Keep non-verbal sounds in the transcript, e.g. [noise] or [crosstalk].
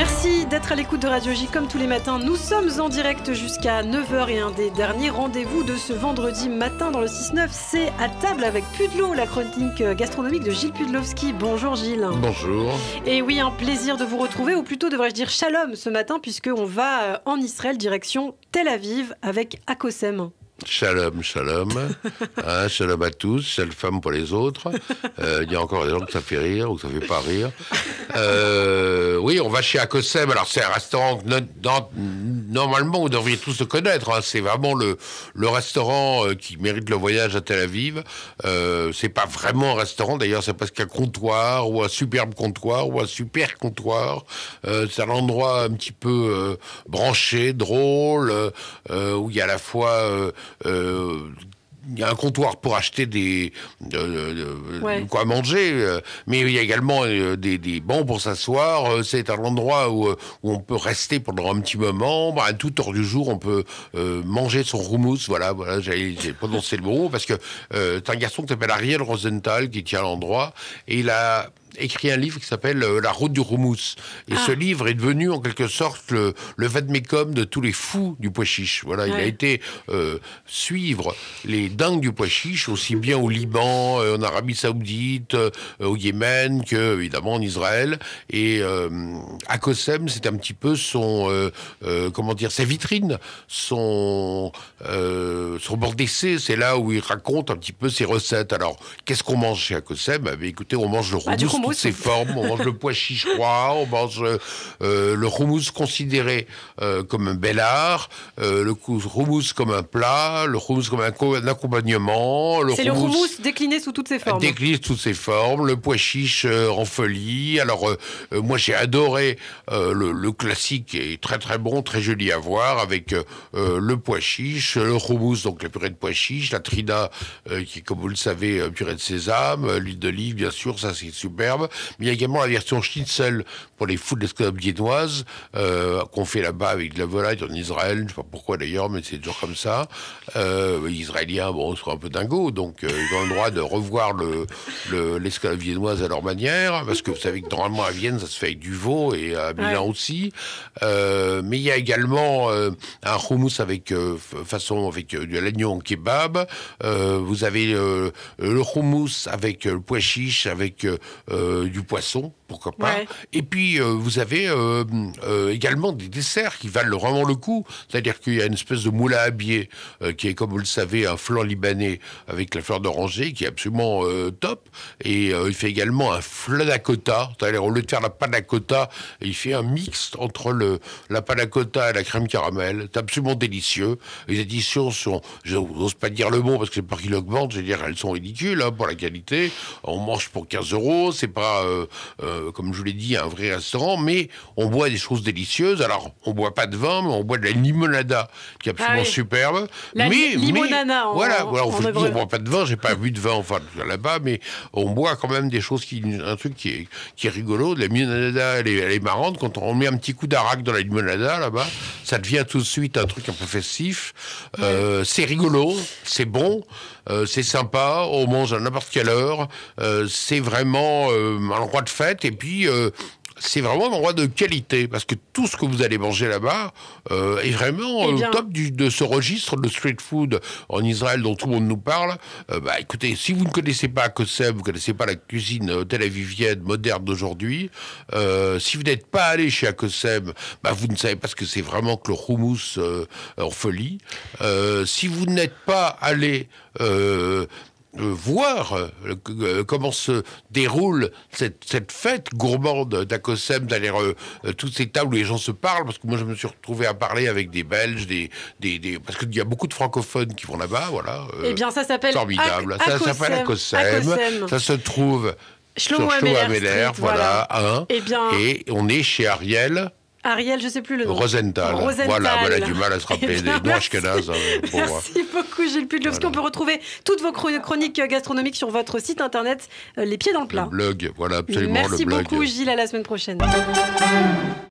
Merci d'être à l'écoute de Radio J comme tous les matins. Nous sommes en direct jusqu'à 9h et un des derniers rendez-vous de ce vendredi matin dans le 6-9, c'est à table avec Pudlo, la chronique gastronomique de Gilles Pudlowski. Bonjour Gilles. Bonjour. Et oui, un plaisir de vous retrouver, ou plutôt devrais-je dire shalom ce matin, puisqu'on va euh, en Israël direction Tel Aviv avec Akosem. Shalom, shalom. [laughs] Hein, shalom à tous, shalom femme pour les autres. Euh, il y a encore des gens que ça fait rire ou que ça fait pas rire. Euh, oui, on va chez Akosem. Alors, c'est un restaurant que normalement vous devriez tous se connaître. Hein. C'est vraiment le, restaurant euh, qui mérite le voyage à Tel Aviv. Ce c'est pas vraiment un restaurant, d'ailleurs, c'est parce qu'un comptoir ou un superbe comptoir ou un super comptoir. c'est un endroit un petit peu branché, drôle, où il y a à la fois. Euh, il y a un comptoir pour acheter des euh, euh, quoi manger, mais il y a également des, des, bancs pour s'asseoir. c'est un endroit où, on peut rester pendant un petit moment. Bah, à toute heure du jour, on peut manger son rumous Voilà, voilà j'ai prononcé le mot parce que c'est un garçon qui s'appelle Ariel Rosenthal qui tient l'endroit et il a écrit un livre qui s'appelle euh, La route du roumous. Et ah. ce livre est devenu en quelque sorte le, le vadmécum de tous les fous du pois chiche. Voilà, il a été euh, suivre les dingues du pois chiche aussi bien au Liban, euh, en Arabie Saoudite, au Yémen que évidemment en Israël. Et euh, à c'est un petit peu son comment dire sa vitrine, son son bord d'essai. C'est là où il raconte un petit peu ses recettes. Alors qu'est-ce qu'on mange chez Akosem eh Écoutez, on mange le bah, roumous formes. On mange le pois chiche froid, on mange euh, euh, le hummus considéré euh, comme un bel art, le hummus comme un plat, le hummus comme un, accompagnement. C'est le hummus décliné sous toutes ses formes. Décline sous toutes ses formes, le pois chiche en folie. Alors, moi, j'ai adoré le, classique, classique est très très bon, très joli à voir, avec le pois chiche, le hummus, donc la purée de pois chiche, la trina, qui comme vous le savez, purée de sésame, l'huile d'olive, bien sûr, ça c'est super mais il y a également la version schnitzel pour les fous de l'escalope viennoise, euh, qu'on fait là-bas avec de la volaille en Israël. Je ne sais pas pourquoi d'ailleurs, mais c'est toujours comme ça. Israélien, euh, les Israéliens, bon, sont un peu dingos, donc euh, ils ont le droit de revoir l'escalope le, viennoise à leur manière, parce que vous savez que normalement à Vienne, ça se fait avec du veau, et à Milan aussi. mais il y a également un hummus avec, façon, avec de l'agneau en kebab. vous avez le hummus avec le pois chiche, avec euh, du poisson, pourquoi pas. Et puis, euh, vous avez euh, également des desserts qui valent vraiment le coup. C'est-à-dire qu'il y a une espèce de moulin à biais, qui est, comme vous le savez, un flan libanais avec la fleur d'oranger, qui est absolument top. Et il fait également un flanacota. C'est-à-dire, au lieu de faire la panna il fait un mix entre le, la panna et la crème caramel. C'est absolument délicieux. Les éditions sont, Je n'ose pas dire le mot parce que c'est pas qu'il augmente, je veux dire, elles sont ridicules hein, pour la qualité. On mange pour 15 euros, c'est pas, euh, euh, comme je l'ai dit, un vrai restaurant, mais on boit des choses délicieuses. Alors, on boit pas de vin, mais on boit de la limonada, qui est absolument ah superbe. mais, voilà, voilà, on, ne boit pas de vin, j'ai pas vu de vin, enfin, là-bas, mais on boit quand même des choses, qui, un truc qui est, qui est rigolo. De la limonada, elle est, marrante. Quand on met un petit coup d'arac dans la limonada, là-bas, ça devient tout de suite un truc un peu festif. Euh, c'est rigolo, c'est bon, c'est sympa, on mange à n'importe quelle heure. c'est vraiment euh, un endroit de fête, et puis euh, c'est vraiment un endroit de qualité parce que tout ce que vous allez manger là-bas euh, est vraiment au eh top de ce registre de street food en Israël dont tout le monde nous parle. bah, écoutez, si vous ne connaissez pas Kossem, vous ne connaissez pas la cuisine tel-avivienne moderne d'aujourd'hui, si vous n'êtes pas allé chez Kossem, bah, vous ne savez pas ce que c'est vraiment que le houmous en folie. si vous n'êtes pas allé voir euh, euh, comment se déroule cette, fête gourmande d'Akosem, d'aller euh, toutes ces tables où les gens se parlent, parce que moi je me suis retrouvé à parler avec des Belges, des, des, parce qu'il y a beaucoup de francophones qui vont là-bas, voilà. et eh bien, ça s'appelle formidable. ça s'appelle Akosem, Ça se trouve Shlomo sur Améler, voilà, eh bien... Et on est chez Ariel. Ariel, je ne sais plus le nom. Rosenthal. Rosenthal. Voilà, voilà du mal à se rappeler. [laughs] Eh Des noix chicanas. Merci hein, [laughs] beaucoup, Gilles Pudlowski. On peut retrouver toutes vos chroniques euh, gastronomiques sur votre site internet, euh, Les Pieds dans le Plat. Le blog, voilà, absolument. Merci le blog. beaucoup, Gilles. À la semaine prochaine.